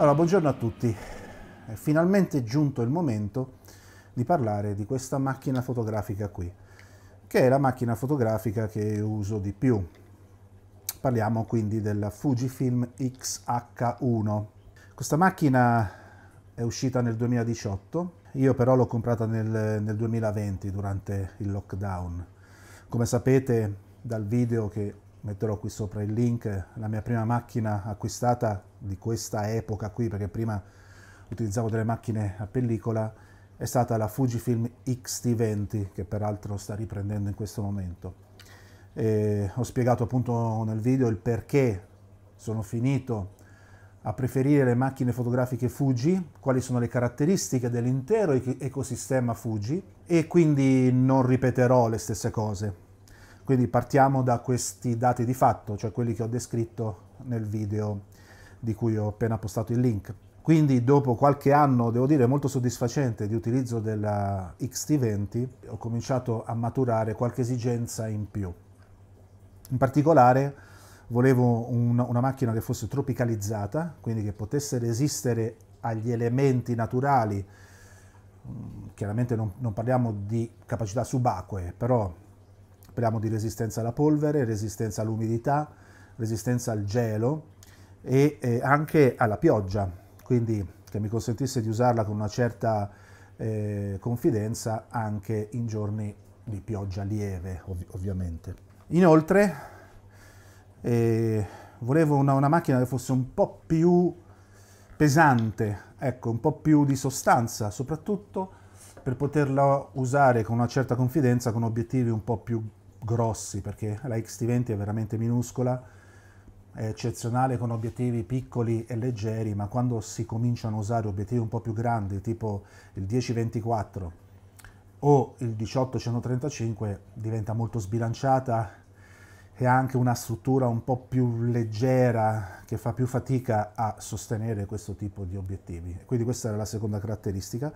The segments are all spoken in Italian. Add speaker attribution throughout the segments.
Speaker 1: Allora, buongiorno a tutti. È finalmente giunto il momento di parlare di questa macchina fotografica qui, che è la macchina fotografica che uso di più. Parliamo quindi della Fujifilm XH1. Questa macchina è uscita nel 2018, io però l'ho comprata nel, nel 2020 durante il lockdown. Come sapete dal video che metterò qui sopra il link, la mia prima macchina acquistata di questa epoca qui, perché prima utilizzavo delle macchine a pellicola, è stata la Fujifilm xt 20 che peraltro sta riprendendo in questo momento. E ho spiegato appunto nel video il perché sono finito a preferire le macchine fotografiche Fuji, quali sono le caratteristiche dell'intero ecosistema Fuji e quindi non ripeterò le stesse cose quindi partiamo da questi dati di fatto, cioè quelli che ho descritto nel video di cui ho appena postato il link. Quindi dopo qualche anno, devo dire molto soddisfacente, di utilizzo della XT20, ho cominciato a maturare qualche esigenza in più. In particolare volevo un, una macchina che fosse tropicalizzata, quindi che potesse resistere agli elementi naturali. Mm, chiaramente non, non parliamo di capacità subacquee, però parliamo di resistenza alla polvere, resistenza all'umidità, resistenza al gelo e eh, anche alla pioggia, quindi che mi consentisse di usarla con una certa eh, confidenza anche in giorni di pioggia lieve, ov ovviamente. Inoltre eh, volevo una, una macchina che fosse un po' più pesante, ecco, un po' più di sostanza, soprattutto per poterla usare con una certa confidenza con obiettivi un po' più grossi perché la XT20 è veramente minuscola, è eccezionale con obiettivi piccoli e leggeri, ma quando si cominciano a usare obiettivi un po' più grandi, tipo il 1024 o il 18135, diventa molto sbilanciata e ha anche una struttura un po' più leggera che fa più fatica a sostenere questo tipo di obiettivi. Quindi questa era la seconda caratteristica.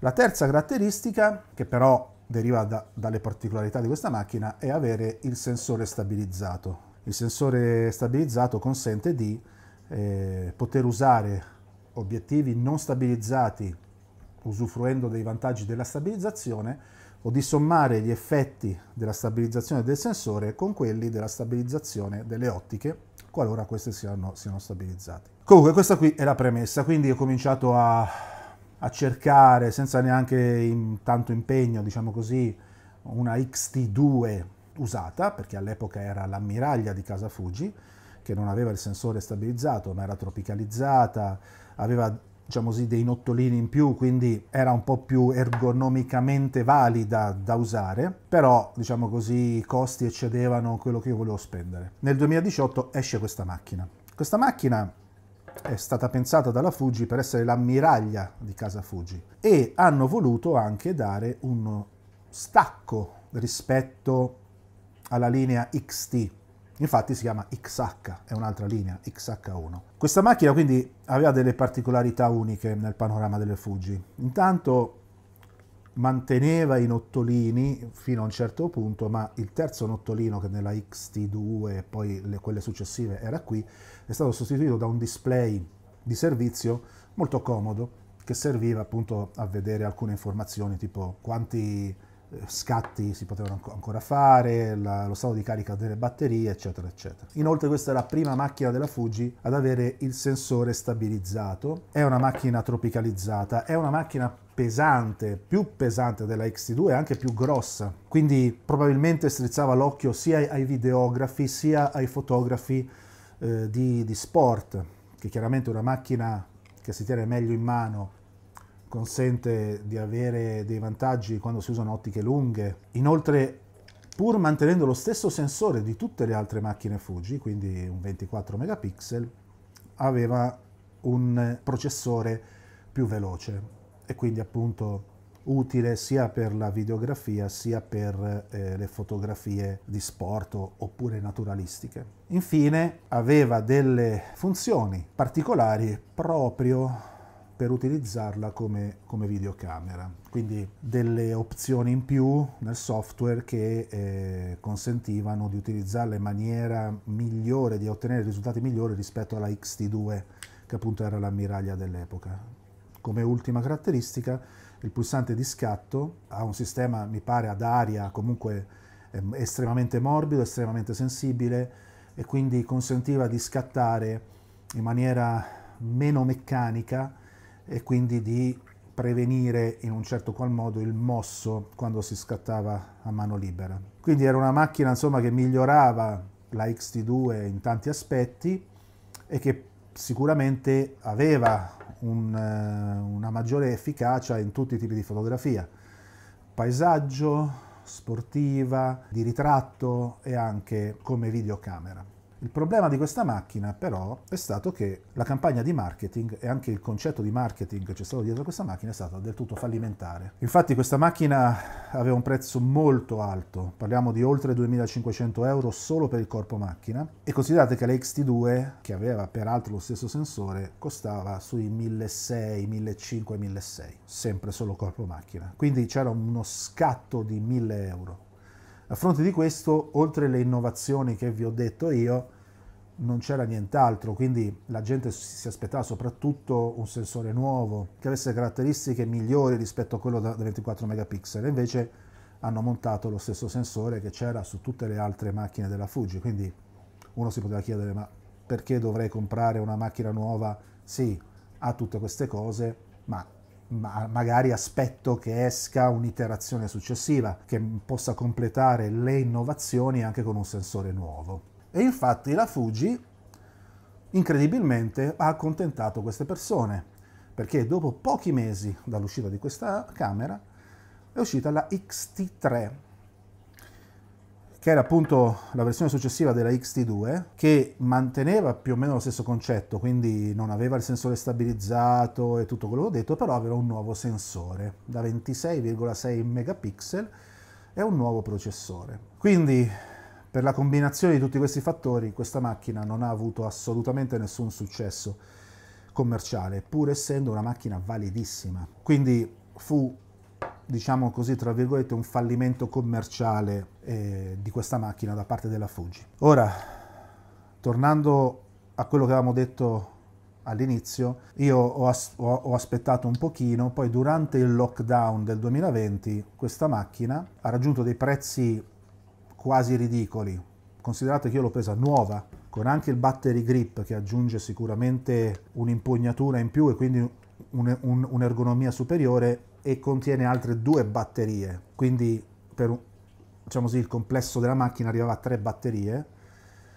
Speaker 1: La terza caratteristica, che però deriva da, dalle particolarità di questa macchina è avere il sensore stabilizzato. Il sensore stabilizzato consente di eh, poter usare obiettivi non stabilizzati usufruendo dei vantaggi della stabilizzazione o di sommare gli effetti della stabilizzazione del sensore con quelli della stabilizzazione delle ottiche qualora queste siano, siano stabilizzate. Comunque questa qui è la premessa, quindi ho cominciato a a cercare senza neanche in tanto impegno, diciamo così, una XT2 usata, perché all'epoca era l'ammiraglia di casa Fuji, che non aveva il sensore stabilizzato, ma era tropicalizzata, aveva diciamo così, dei nottolini in più, quindi era un po' più ergonomicamente valida da usare, però diciamo così i costi eccedevano quello che io volevo spendere. Nel 2018 esce questa macchina. Questa macchina è stata pensata dalla Fuji per essere l'ammiraglia di casa Fuji e hanno voluto anche dare un stacco rispetto alla linea XT. Infatti si chiama XH, è un'altra linea, XH1. Questa macchina quindi aveva delle particolarità uniche nel panorama delle Fuji. Intanto manteneva i nottolini fino a un certo punto, ma il terzo nottolino che nella XT2 e poi le, quelle successive era qui, è stato sostituito da un display di servizio molto comodo che serviva appunto a vedere alcune informazioni tipo quanti eh, scatti si potevano ancora fare, la, lo stato di carica delle batterie, eccetera, eccetera. Inoltre questa è la prima macchina della Fuji ad avere il sensore stabilizzato, è una macchina tropicalizzata, è una macchina pesante, più pesante della XT2 e anche più grossa, quindi probabilmente strizzava l'occhio sia ai, videografi sia ai fotografi eh, di, di sport, che chiaramente è una macchina che si tiene meglio in mano consente di avere dei vantaggi quando si usano ottiche lunghe. Inoltre, pur mantenendo lo stesso sensore di tutte le altre macchine Fuji, quindi un 24 megapixel, aveva un processore più veloce e quindi appunto utile sia per la videografia sia per eh, le fotografie di sport oppure naturalistiche. Infine aveva delle funzioni particolari proprio per utilizzarla come, come, videocamera. Quindi delle opzioni in più nel software che eh, consentivano di utilizzarla in maniera migliore, di ottenere risultati migliori rispetto alla XT2 che appunto era l'ammiraglia dell'epoca. Come ultima caratteristica il pulsante di scatto ha un sistema mi pare ad aria comunque eh, estremamente morbido, estremamente sensibile e quindi consentiva di scattare in maniera meno meccanica e quindi di prevenire in un certo qual modo il mosso quando si scattava a mano libera. Quindi era una macchina insomma, che migliorava la XT2 in tanti aspetti e che sicuramente aveva un, eh, una maggiore efficacia in tutti i tipi di fotografia, paesaggio, sportiva, di ritratto e anche come videocamera. Il problema di questa macchina però è stato che la campagna di marketing e anche il concetto di marketing che c'è stato dietro questa macchina è stato del tutto fallimentare. Infatti questa macchina aveva un prezzo molto alto, parliamo di oltre 2500 euro solo per il corpo macchina e considerate che la XT2 che aveva peraltro lo stesso sensore costava sui 1600, 1500, 1600, sempre solo corpo macchina. Quindi c'era uno scatto di 1000 euro. A fronte di questo, oltre le innovazioni che vi ho detto io, non c'era nient'altro, quindi la gente si aspettava soprattutto un sensore nuovo che avesse caratteristiche migliori rispetto a quello da 24 megapixel, invece hanno montato lo stesso sensore che c'era su tutte le altre macchine della Fuji, quindi uno si poteva chiedere ma perché dovrei comprare una macchina nuova? Sì, ha tutte queste cose, ma ma magari aspetto che esca un'iterazione successiva che possa completare le innovazioni anche con un sensore nuovo. E infatti la Fuji incredibilmente ha accontentato queste persone, perché dopo pochi mesi dall'uscita di questa camera è uscita la XT3, che era appunto la versione successiva della XT2, che manteneva più o meno lo stesso concetto, quindi non aveva il sensore stabilizzato e tutto quello che ho detto, però aveva un nuovo sensore da 26,6 megapixel e un nuovo processore. Quindi per la combinazione di tutti questi fattori questa macchina non ha avuto assolutamente nessun successo commerciale, pur essendo una macchina validissima. Quindi fu diciamo così, tra virgolette, un fallimento commerciale eh, di questa macchina da parte della Fuji. Ora, tornando a quello che avevamo detto all'inizio, io ho, as ho, aspettato un pochino, poi durante il lockdown del 2020 questa macchina ha raggiunto dei prezzi quasi ridicoli. Considerate che io l'ho presa nuova, con anche il battery grip che aggiunge sicuramente un'impugnatura in più e quindi un'ergonomia un superiore, e contiene altre due batterie, quindi per un, diciamo così, il complesso della macchina arrivava a tre batterie.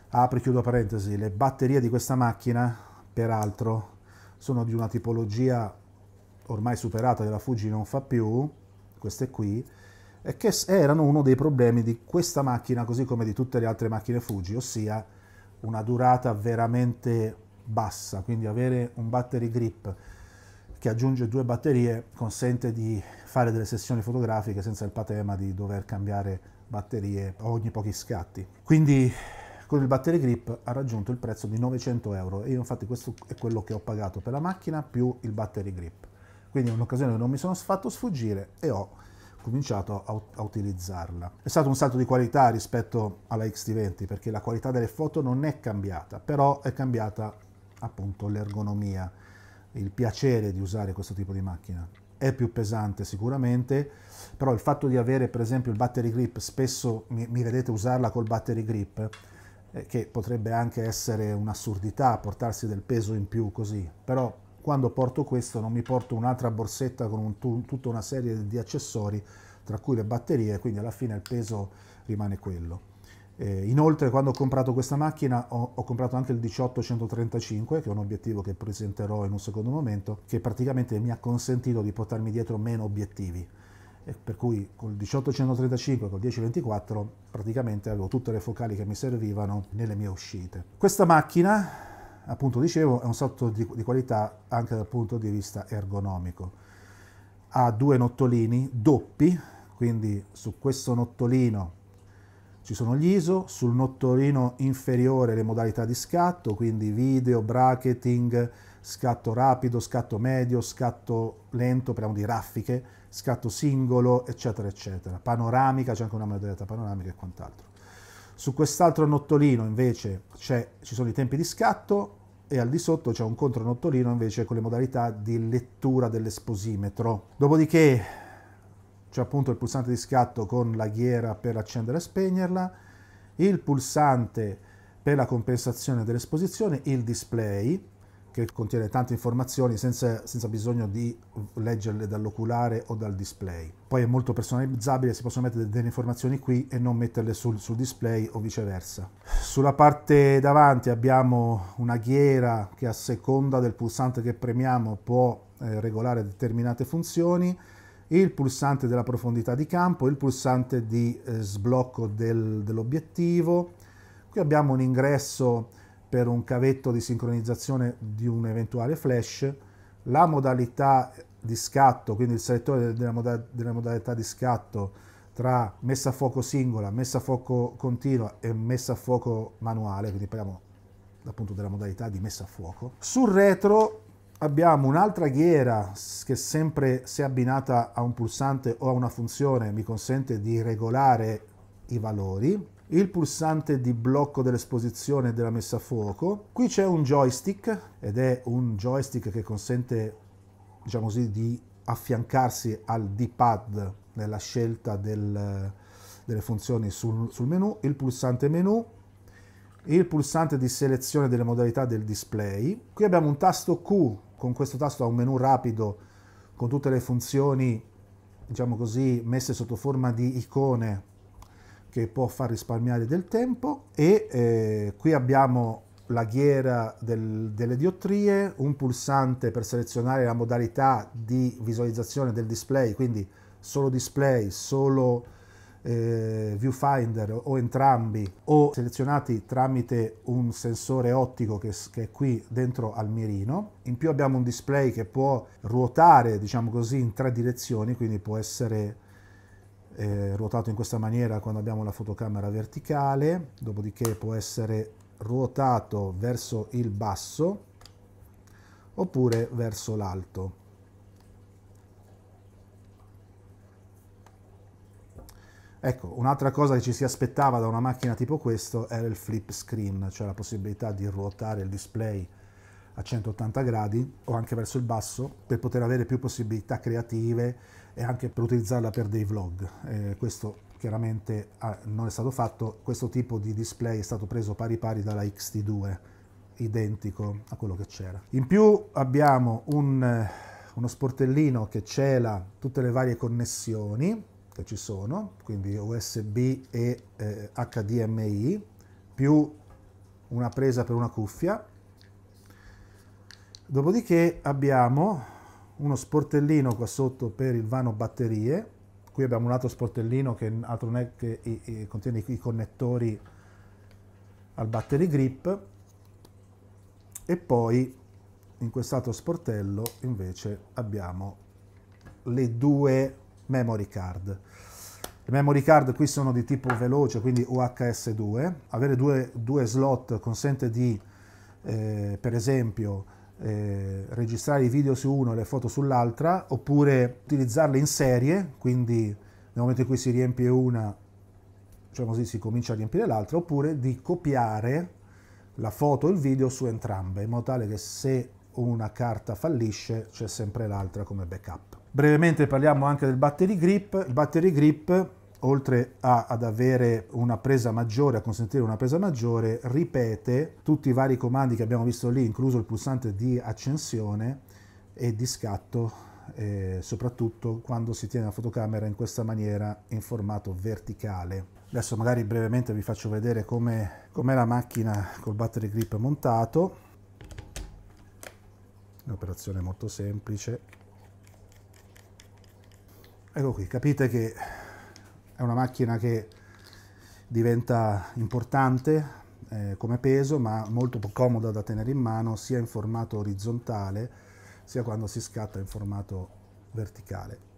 Speaker 1: Apro chiudo parentesi, le batterie di questa macchina, peraltro, sono di una tipologia ormai superata che la Fuji non fa più, queste qui, e che erano uno dei problemi di questa macchina così come di tutte le altre macchine Fuji, ossia una durata veramente bassa, quindi avere un battery grip che aggiunge due batterie, consente di fare delle sessioni fotografiche senza il patema di dover cambiare batterie ogni pochi scatti. Quindi con il battery grip ha raggiunto il prezzo di 900 euro e io infatti questo è quello che ho pagato per la macchina più il battery grip. Quindi è un'occasione che non mi sono fatto sfuggire e ho cominciato a, a, utilizzarla. È stato un salto di qualità rispetto alla X-T20 perché la qualità delle foto non è cambiata, però è cambiata appunto l'ergonomia il piacere di usare questo tipo di macchina. È più pesante sicuramente, però il fatto di avere per esempio il battery grip, spesso mi, mi vedete usarla col battery grip, eh, che potrebbe anche essere un'assurdità portarsi del peso in più così, però quando porto questo non mi porto un'altra borsetta con un tutta una serie di accessori, tra cui le batterie, quindi alla fine il peso rimane quello. Eh, inoltre quando ho comprato questa macchina ho, ho, comprato anche il 18135, che è un obiettivo che presenterò in un secondo momento che praticamente mi ha consentito di portarmi dietro meno obiettivi e eh, per cui col 18135 e col 1024 praticamente avevo tutte le focali che mi servivano nelle mie uscite. Questa macchina appunto dicevo è un salto di, di qualità anche dal punto di vista ergonomico ha due nottolini doppi quindi su questo nottolino ci sono gli ISO, sul nottolino inferiore le modalità di scatto, quindi video, bracketing, scatto rapido, scatto medio, scatto lento, parliamo di raffiche, scatto singolo, eccetera, eccetera. Panoramica, c'è anche una modalità panoramica e quant'altro. Su quest'altro nottolino invece ci sono i tempi di scatto e al di sotto c'è un contronottolino invece con le modalità di lettura dell'esposimetro. Dopodiché c'è cioè, appunto il pulsante di scatto con la ghiera per accendere e spegnerla, il pulsante per la compensazione dell'esposizione, il display che contiene tante informazioni senza, senza bisogno di leggerle dall'oculare o dal display. Poi è molto personalizzabile, si possono mettere delle informazioni qui e non metterle sul, sul display o viceversa. Sulla parte davanti abbiamo una ghiera che a seconda del pulsante che premiamo può eh, regolare determinate funzioni, il pulsante della profondità di campo, il pulsante di eh, sblocco del, dell'obiettivo. Qui abbiamo un ingresso per un cavetto di sincronizzazione di un eventuale flash, la modalità di scatto, quindi il selettore della, moda della modalità di scatto tra messa a fuoco singola, messa a fuoco continua e messa a fuoco manuale, quindi parliamo appunto della modalità di messa a fuoco. Sul retro abbiamo un'altra ghiera che sempre se abbinata a un pulsante o a una funzione mi consente di regolare i valori il pulsante di blocco dell'esposizione e della messa a fuoco qui c'è un joystick ed è un joystick che consente diciamo così di affiancarsi al d-pad nella scelta del, delle funzioni sul, sul menu il pulsante menu il pulsante di selezione delle modalità del display qui abbiamo un tasto Q con questo tasto ha un menu rapido con tutte le funzioni, diciamo così, messe sotto forma di icone che può far risparmiare del tempo e eh, qui abbiamo la ghiera del, delle diottrie, un pulsante per selezionare la modalità di visualizzazione del display, quindi solo display, solo eh, viewfinder o entrambi o selezionati tramite un sensore ottico che, che, è qui dentro al mirino. In più abbiamo un display che può ruotare, diciamo così, in tre direzioni, quindi può essere eh, ruotato in questa maniera quando abbiamo la fotocamera verticale, dopodiché può essere ruotato verso il basso oppure verso l'alto. Ecco, un'altra cosa che ci si aspettava da una macchina tipo questo era il flip screen, cioè la possibilità di ruotare il display a 180 gradi o anche verso il basso per poter avere più possibilità creative e anche per utilizzarla per dei vlog. Eh, questo chiaramente ah, non è stato fatto, questo tipo di display è stato preso pari pari dalla XT2, identico a quello che c'era. In più abbiamo un, eh, uno sportellino che cela tutte le varie connessioni che ci sono, quindi USB e eh, HDMI, più una presa per una cuffia. Dopodiché abbiamo uno sportellino qua sotto per il vano batterie, qui abbiamo un altro sportellino che, altro non è, che i, i, contiene i connettori al battery grip e poi in quest'altro sportello invece abbiamo le due memory card. Le memory card qui sono di tipo veloce, quindi UHS2. Avere due, due slot consente di, eh, per esempio, eh, registrare i video su uno e le foto sull'altra, oppure utilizzarle in serie, quindi nel momento in cui si riempie una, diciamo così, si comincia a riempire l'altra, oppure di copiare la foto e il video su entrambe, in modo tale che se una carta fallisce c'è sempre l'altra come backup. Brevemente parliamo anche del battery grip. Il battery grip, oltre a, ad avere una presa maggiore, a consentire una presa maggiore, ripete tutti i vari comandi che abbiamo visto lì, incluso il pulsante di accensione e di scatto, eh, soprattutto quando si tiene la fotocamera in questa maniera in formato verticale. Adesso magari brevemente vi faccio vedere come com'è la macchina col battery grip montato. Un'operazione molto semplice. Ecco qui, capite che è una macchina che diventa importante eh, come peso, ma molto più comoda da tenere in mano sia in formato orizzontale sia quando si scatta in formato verticale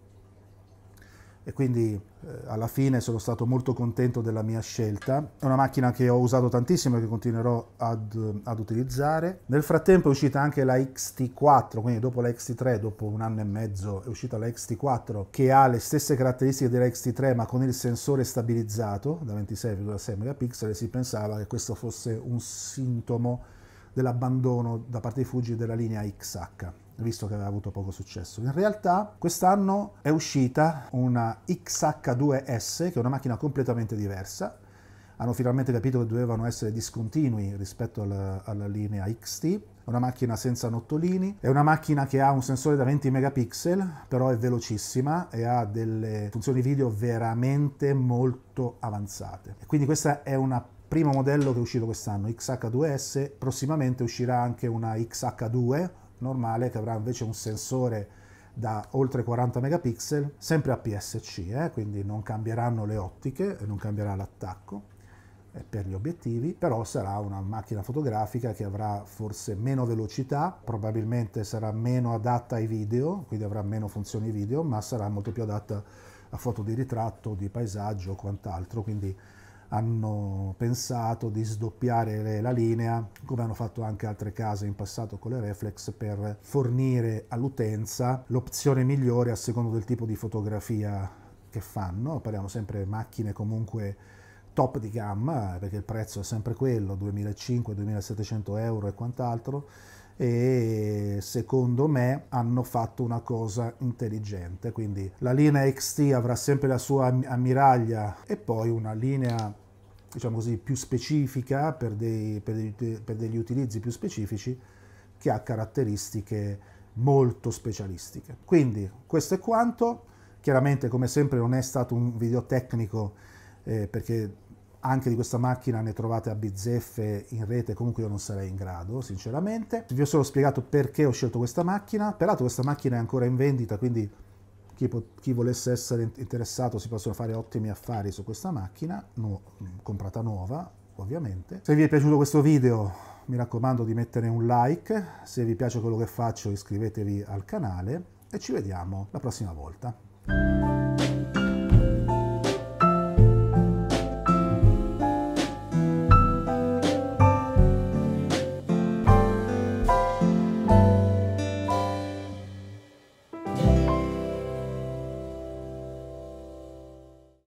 Speaker 1: e quindi eh, alla fine sono stato molto contento della mia scelta. È una macchina che ho usato tantissimo e che continuerò ad, ad, utilizzare. Nel frattempo è uscita anche la XT4, quindi dopo la XT3, dopo un anno e mezzo è uscita la XT4 che ha le stesse caratteristiche della XT3 ma con il sensore stabilizzato da 26,6 megapixel e si pensava che questo fosse un sintomo dell'abbandono da parte di Fuji della linea XH visto che aveva avuto poco successo. In realtà quest'anno è uscita una XH2S, che è una macchina completamente diversa. Hanno finalmente capito che dovevano essere discontinui rispetto alla, alla linea XT. È una macchina senza nottolini, è una macchina che ha un sensore da 20 megapixel, però è velocissima e ha delle funzioni video veramente molto avanzate. E quindi questa è una primo modello che è uscito quest'anno, XH2S, prossimamente uscirà anche una XH2 normale che avrà invece un sensore da oltre 40 megapixel, sempre a PSC, eh, quindi non cambieranno le ottiche, non cambierà l'attacco eh, per gli obiettivi, però sarà una macchina fotografica che avrà forse meno velocità, probabilmente sarà meno adatta ai video, quindi avrà meno funzioni video, ma sarà molto più adatta a foto di ritratto, di paesaggio o quant'altro, quindi hanno pensato di sdoppiare la linea, come hanno fatto anche altre case in passato con le reflex, per fornire all'utenza l'opzione migliore a secondo del tipo di fotografia che fanno. Parliamo sempre macchine comunque top di gamma, perché il prezzo è sempre quello, 2500-2700 euro e quant'altro e secondo me hanno fatto una cosa intelligente quindi la linea XT avrà sempre la sua ammiraglia e poi una linea diciamo così, più specifica, per, dei, per, dei, per degli utilizzi più specifici, che ha caratteristiche molto specialistiche. Quindi questo è quanto, chiaramente come sempre non è stato un video tecnico eh, perché anche di questa macchina ne trovate a bizzeffe in rete, comunque io non sarei in grado, sinceramente. Vi ho solo spiegato perché ho scelto questa macchina, peraltro questa macchina è ancora in vendita, quindi chi, pot- chi, volesse essere interessato si possono fare ottimi affari su questa macchina, nu- comprata nuova ovviamente. Se vi è piaciuto questo video mi raccomando di mettere un like, se vi piace quello che faccio iscrivetevi al canale e ci vediamo la prossima volta.